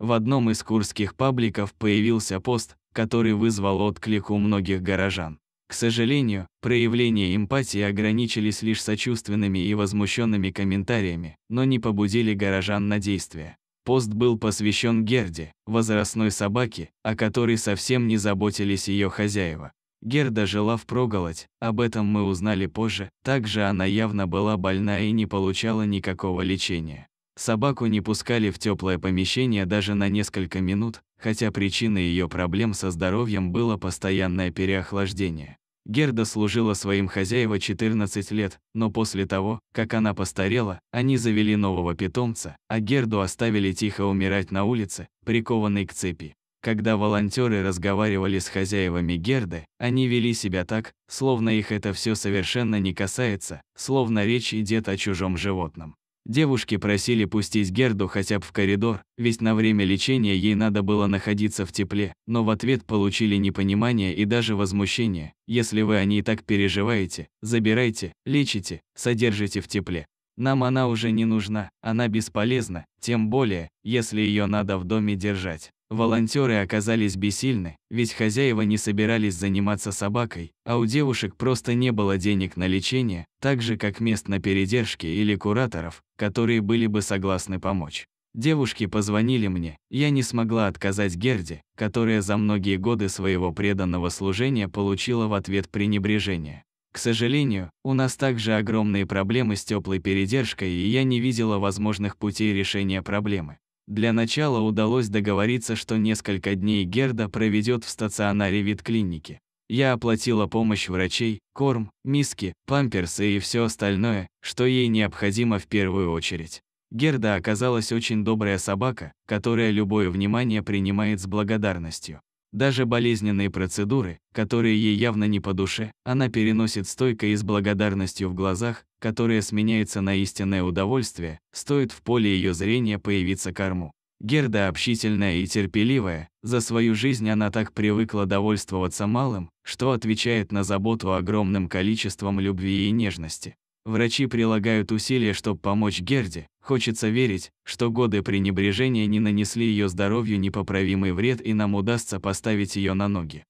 В одном из курских пабликов появился пост, который вызвал отклик у многих горожан. К сожалению, проявления эмпатии ограничились лишь сочувственными и возмущенными комментариями, но не побудили горожан на действия. Пост был посвящен Герде, возрастной собаке, о которой совсем не заботились ее хозяева. Герда жила в проголодь, об этом мы узнали позже, также она явно была больна и не получала никакого лечения. Собаку не пускали в теплое помещение даже на несколько минут, хотя причиной ее проблем со здоровьем было постоянное переохлаждение. Герда служила своим хозяева 14 лет, но после того, как она постарела, они завели нового питомца, а Герду оставили тихо умирать на улице, прикованной к цепи. Когда волонтеры разговаривали с хозяевами Герды, они вели себя так, словно их это все совершенно не касается, словно речь идет о чужом животном. Девушки просили пустить Герду хотя бы в коридор, ведь на время лечения ей надо было находиться в тепле, но в ответ получили непонимание и даже возмущение. Если вы о ней так переживаете, забирайте, лечите, содержите в тепле. Нам она уже не нужна, она бесполезна, тем более, если ее надо в доме держать. Волонтеры оказались бессильны, ведь хозяева не собирались заниматься собакой, а у девушек просто не было денег на лечение, так же как мест на передержке или кураторов, которые были бы согласны помочь. Девушки позвонили мне, я не смогла отказать Герде, которая за многие годы своего преданного служения получила в ответ пренебрежение. К сожалению, у нас также огромные проблемы с теплой передержкой, и я не видела возможных путей решения проблемы. Для начала удалось договориться, что несколько дней Герда проведет в стационаре ветклиники. Я оплатила помощь врачей, корм, миски, памперсы и все остальное, что ей необходимо в первую очередь. Герда оказалась очень добрая собака, которая любое внимание принимает с благодарностью. Даже болезненные процедуры, которые ей явно не по душе, она переносит стойко и с благодарностью в глазах, которая сменяется на истинное удовольствие, стоит в поле ее зрения появиться корму. Герда общительная и терпеливая, за свою жизнь она так привыкла довольствоваться малым, что отвечает на заботу огромным количеством любви и нежности. Врачи прилагают усилия, чтобы помочь Герде, Хочется верить, что годы пренебрежения не нанесли ее здоровью непоправимый вред и нам удастся поставить ее на ноги.